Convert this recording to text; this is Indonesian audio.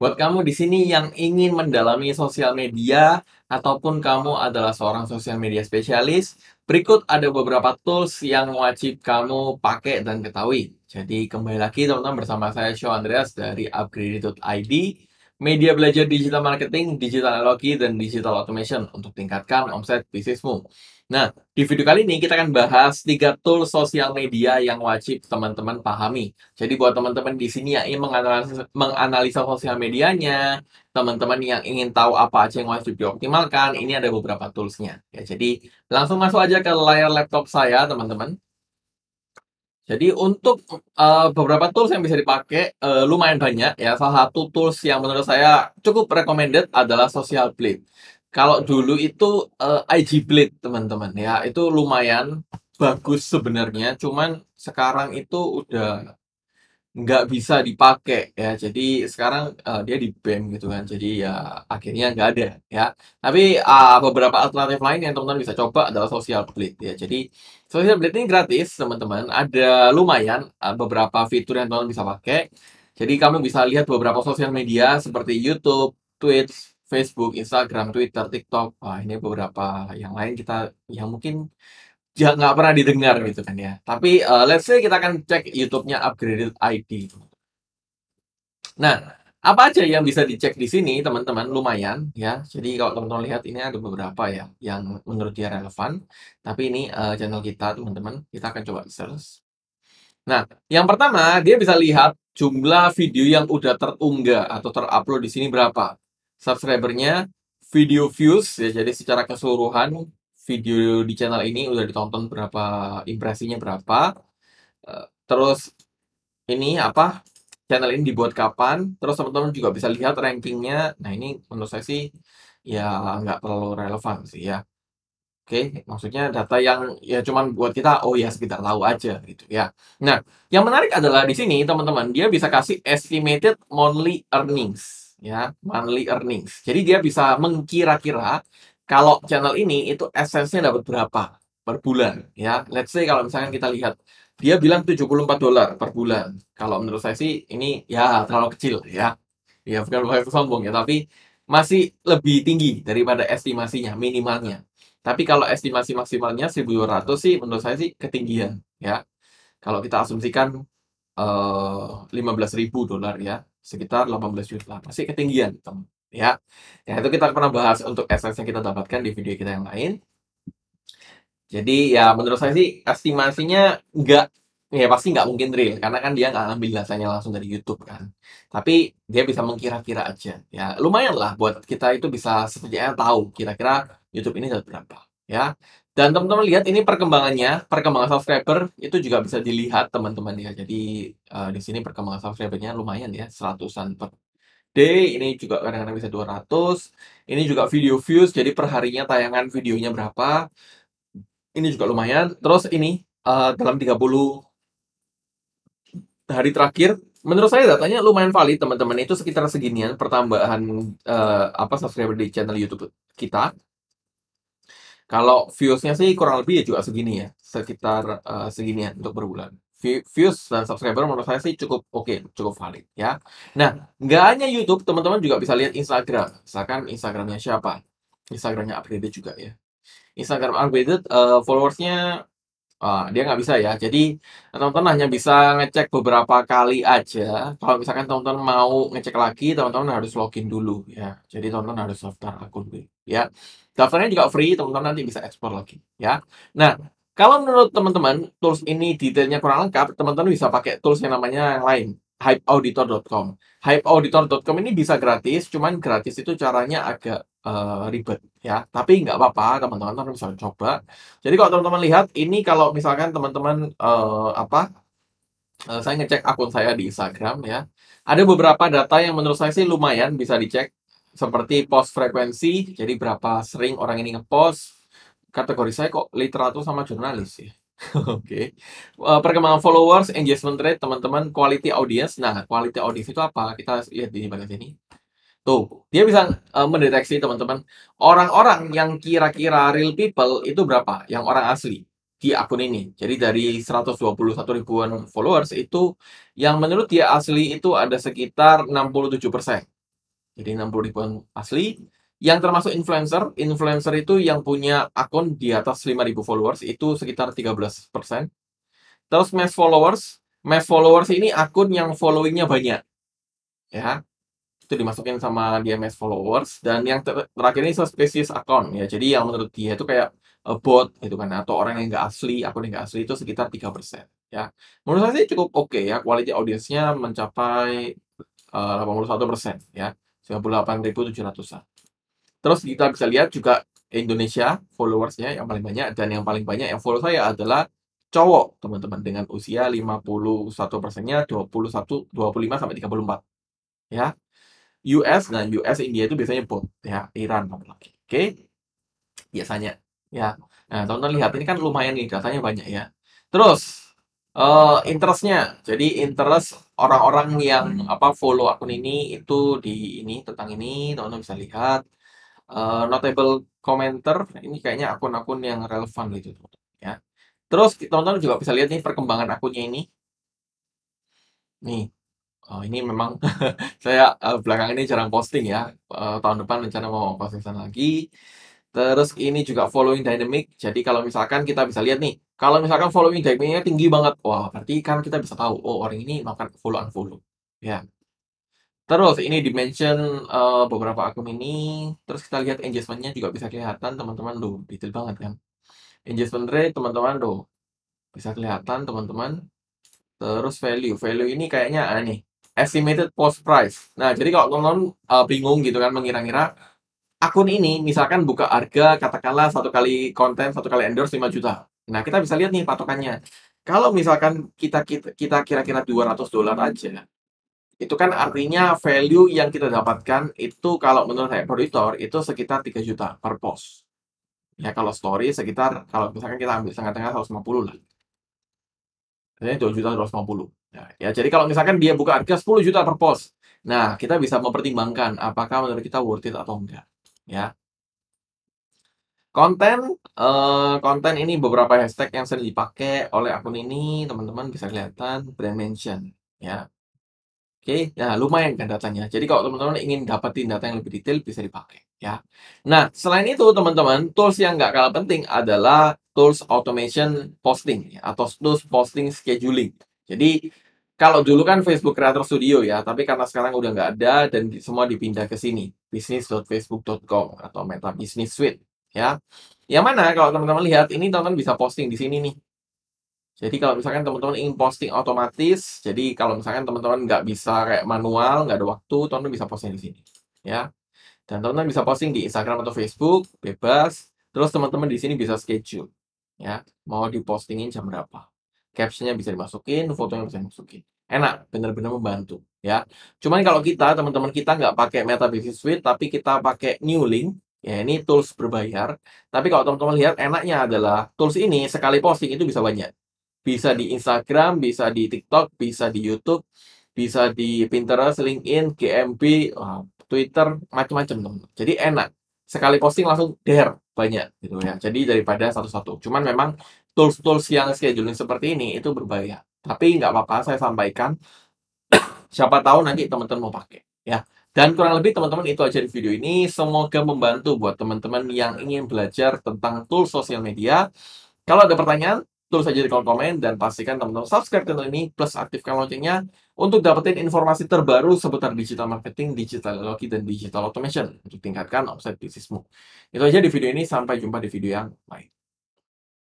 Buat kamu di sini yang ingin mendalami sosial media ataupun kamu adalah seorang sosial media spesialis, berikut ada beberapa tools yang wajib kamu pakai dan ketahui. Jadi kembali lagi teman-teman bersama saya Show Andreas dari upgraded.id media belajar digital marketing, digital analogi, dan digital automation untuk tingkatkan omset bisnismu. Nah, di video kali ini kita akan bahas tiga tool sosial media yang wajib teman-teman pahami. Jadi buat teman-teman di sini yang ingin menganalisa, sosial medianya, teman-teman yang ingin tahu apa aja yang wajib dioptimalkan, ini ada beberapa toolsnya. Ya, jadi langsung masuk aja ke layar laptop saya, teman-teman. Jadi untuk uh, beberapa tools yang bisa dipakai uh, lumayan banyak ya. Salah satu tools yang menurut saya cukup recommended adalah Social Blade. Kalau dulu itu uh, eh, IG Blade teman-teman ya itu lumayan bagus sebenarnya. Cuman sekarang itu udah nggak bisa dipakai ya jadi sekarang uh, dia di BEM gitu kan jadi ya akhirnya nggak ada ya tapi uh, beberapa alternatif lain yang teman-teman bisa coba adalah social blade ya jadi social blade ini gratis teman-teman ada lumayan uh, beberapa fitur yang teman-teman bisa pakai jadi kamu bisa lihat beberapa sosial media seperti YouTube, Twitch, Facebook, Instagram, Twitter, TikTok. Wah, ini beberapa yang lain kita yang mungkin nggak pernah didengar gitu kan ya. Tapi uh, let's say kita akan cek YouTube-nya Upgraded ID. Nah, apa aja yang bisa dicek di sini teman-teman lumayan ya. Jadi kalau teman-teman lihat ini ada beberapa ya yang menurut dia relevan. Tapi ini uh, channel kita teman-teman, kita akan coba search. Nah, yang pertama dia bisa lihat jumlah video yang udah terunggah atau terupload di sini berapa. Subscribernya, video views ya jadi secara keseluruhan video di channel ini udah ditonton berapa impresinya berapa eh, terus ini apa channel ini dibuat kapan terus teman-teman juga bisa lihat rankingnya nah ini menurut saya sih ya nggak terlalu relevan sih ya Oke, maksudnya data yang ya cuman buat kita, oh ya sekitar tahu aja gitu ya. Nah, yang menarik adalah di sini teman-teman, dia bisa kasih estimated monthly earnings ya, monthly earnings. Jadi dia bisa mengkira-kira kalau channel ini itu essence-nya dapat berapa per bulan ya. Let's say kalau misalnya kita lihat dia bilang 74 dolar per bulan. Kalau menurut saya sih ini ya terlalu kecil ya. Ya bukan bukan sombong ya, tapi masih lebih tinggi daripada estimasinya minimalnya. Tapi kalau estimasi maksimalnya 1200 sih menurut saya sih ketinggian ya. Kalau kita asumsikan eh, 15.000 dolar ya, sekitar 18 juta. Masih ketinggian, teman ya. Ya itu kita pernah bahas untuk esensi yang kita dapatkan di video kita yang lain. Jadi ya menurut saya sih estimasinya nggak ya pasti nggak mungkin real karena kan dia nggak ambil dasarnya langsung dari YouTube kan tapi dia bisa mengkira-kira aja ya lumayan lah buat kita itu bisa setidaknya tahu kira-kira YouTube ini dapat berapa ya dan teman-teman lihat ini perkembangannya perkembangan subscriber itu juga bisa dilihat teman-teman ya jadi uh, di sini perkembangan subscribernya lumayan ya seratusan per day, ini juga kadang-kadang bisa 200. Ini juga video views, jadi perharinya tayangan videonya berapa. Ini juga lumayan. Terus ini uh, dalam 30 hari terakhir, menurut saya datanya lumayan valid teman-teman. Itu sekitar seginian pertambahan uh, apa subscriber di channel YouTube kita. Kalau viewsnya sih kurang lebih ya juga segini ya, sekitar uh, seginian untuk berbulan views dan subscriber menurut saya sih cukup oke, okay, cukup valid ya. Nah, hmm. nggak hanya YouTube, teman-teman juga bisa lihat Instagram. Misalkan Instagramnya siapa? Instagramnya upgraded juga ya. Instagram upgraded uh, followersnya uh, dia nggak bisa ya. Jadi teman-teman hanya bisa ngecek beberapa kali aja. Kalau misalkan teman-teman mau ngecek lagi, teman-teman harus login dulu ya. Jadi teman-teman harus daftar akun dulu ya. Daftarnya juga free, teman-teman nanti bisa ekspor lagi ya. Nah, kalau menurut teman-teman tools ini detailnya kurang lengkap, teman-teman bisa pakai tools yang namanya yang lain hypeauditor.com. Hypeauditor.com ini bisa gratis, cuman gratis itu caranya agak uh, ribet ya. Tapi nggak apa-apa, teman-teman bisa coba. Jadi kalau teman-teman lihat ini kalau misalkan teman-teman uh, apa uh, saya ngecek akun saya di Instagram ya. Ada beberapa data yang menurut saya sih lumayan bisa dicek seperti post frekuensi, jadi berapa sering orang ini ngepost, kategori saya kok literatur sama jurnalis sih. Oke. okay. Eh, perkembangan followers, engagement rate, teman-teman, quality audience. Nah, quality audience itu apa? Kita lihat di bagian sini. Tuh, dia bisa uh, mendeteksi teman-teman orang-orang yang kira-kira real people itu berapa yang orang asli di akun ini. Jadi dari 121 ribuan followers itu yang menurut dia asli itu ada sekitar 67%. Jadi 60 ribuan asli, yang termasuk influencer, influencer itu yang punya akun di atas 5.000 followers itu sekitar 13%. Terus mass followers, mass followers ini akun yang followingnya banyak. Ya, itu dimasukin sama dia mass followers dan yang ter terakhir ini suspicious account ya jadi yang menurut dia itu kayak bot gitu kan atau orang yang nggak asli akun yang nggak asli itu sekitar 3% ya menurut saya sih cukup oke okay, ya quality audiensnya mencapai eh, uh, 81% ya 98.700an Terus kita bisa lihat juga Indonesia followersnya yang paling banyak dan yang paling banyak yang follow saya adalah cowok teman-teman dengan usia 51 persennya 21 25 sampai 34 ya US dan US India itu biasanya bot ya Iran oke okay? biasanya ya nah teman-teman lihat ini kan lumayan nih datanya banyak ya terus uh, interestnya jadi interest orang-orang yang apa follow akun ini itu di ini tentang ini teman-teman bisa lihat uh, notable commenter ini kayaknya akun-akun yang relevan gitu ya terus teman-teman juga bisa lihat nih perkembangan akunnya ini nih oh, ini memang saya uh, eh, belakangan ini jarang posting ya uh, tahun depan rencana mau postingan lagi terus ini juga following dynamic jadi kalau misalkan kita bisa lihat nih kalau misalkan following dynamicnya tinggi banget wah berarti kan kita bisa tahu oh orang ini makan follow unfollow ya Terus ini dimension mention eh, beberapa akun ini, terus kita lihat engagementnya juga bisa kelihatan teman-teman, loh detail banget kan. Engagement rate teman-teman loh, bisa kelihatan teman-teman. Terus value, value ini kayaknya aneh. estimated post price. Nah, jadi kalau teman-teman, uh, bingung gitu kan mengira-ngira, akun ini misalkan buka harga katakanlah satu kali konten, satu kali endorse lima juta. Nah, kita bisa lihat nih patokannya. Kalau misalkan kita kita kita kira-kira $200 aja itu kan artinya value yang kita dapatkan itu kalau menurut saya editor itu sekitar 3 juta per post. Ya kalau story sekitar kalau misalkan kita ambil setengah-tengah 150 lah. Jadi 2 juta 250. ya, ya jadi kalau misalkan dia buka harga 10 juta per post. Nah, kita bisa mempertimbangkan apakah menurut kita worth it atau enggak, ya. Konten uh, konten ini beberapa hashtag yang sering dipakai oleh akun ini, teman-teman bisa kelihatan brand mention, ya. Oke, ya lumayan kan datanya. Jadi kalau teman-teman ingin dapetin data yang lebih detail bisa dipakai ya. Nah, selain itu teman-teman, tools yang nggak kalah penting adalah tools automation posting ya, atau tools posting scheduling. Jadi kalau dulu kan Facebook Creator Studio ya, tapi karena sekarang udah nggak ada dan semua dipindah ke sini, business.facebook.com atau Meta Business Suite ya. Yang mana kalau teman-teman lihat ini teman-teman bisa posting di sini nih. Jadi kalau misalkan teman-teman ingin posting otomatis, jadi kalau misalkan teman-teman nggak bisa kayak manual, nggak ada waktu, teman-teman bisa posting di sini, ya. Dan teman-teman bisa posting di Instagram atau Facebook, bebas. Terus teman-teman di sini bisa schedule, ya. Mau dipostingin jam berapa? Captionnya bisa dimasukin, fotonya bisa dimasukin. Enak, benar-benar membantu, ya. Cuman kalau kita, teman-teman kita nggak pakai Meta Business Suite, tapi kita pakai New Link, ya ini tools berbayar. Tapi kalau teman-teman lihat, enaknya adalah tools ini sekali posting itu bisa banyak bisa di Instagram, bisa di TikTok, bisa di YouTube, bisa di Pinterest, LinkedIn, GMB, Twitter, macam-macam teman. Jadi enak. Sekali posting langsung der banyak gitu ya. Jadi daripada satu-satu. Cuman memang tools-tools yang scheduling seperti ini itu berbahaya. Tapi nggak apa-apa saya sampaikan. Siapa tahu nanti teman-teman mau pakai ya. Dan kurang lebih teman-teman itu aja di video ini. Semoga membantu buat teman-teman yang ingin belajar tentang tools sosial media. Kalau ada pertanyaan, Tulis aja di kolom komen dan pastikan teman-teman subscribe channel ini plus aktifkan loncengnya untuk dapetin informasi terbaru seputar digital marketing, digital logi, dan digital automation untuk tingkatkan omset bisnismu. Itu aja di video ini, sampai jumpa di video yang lain.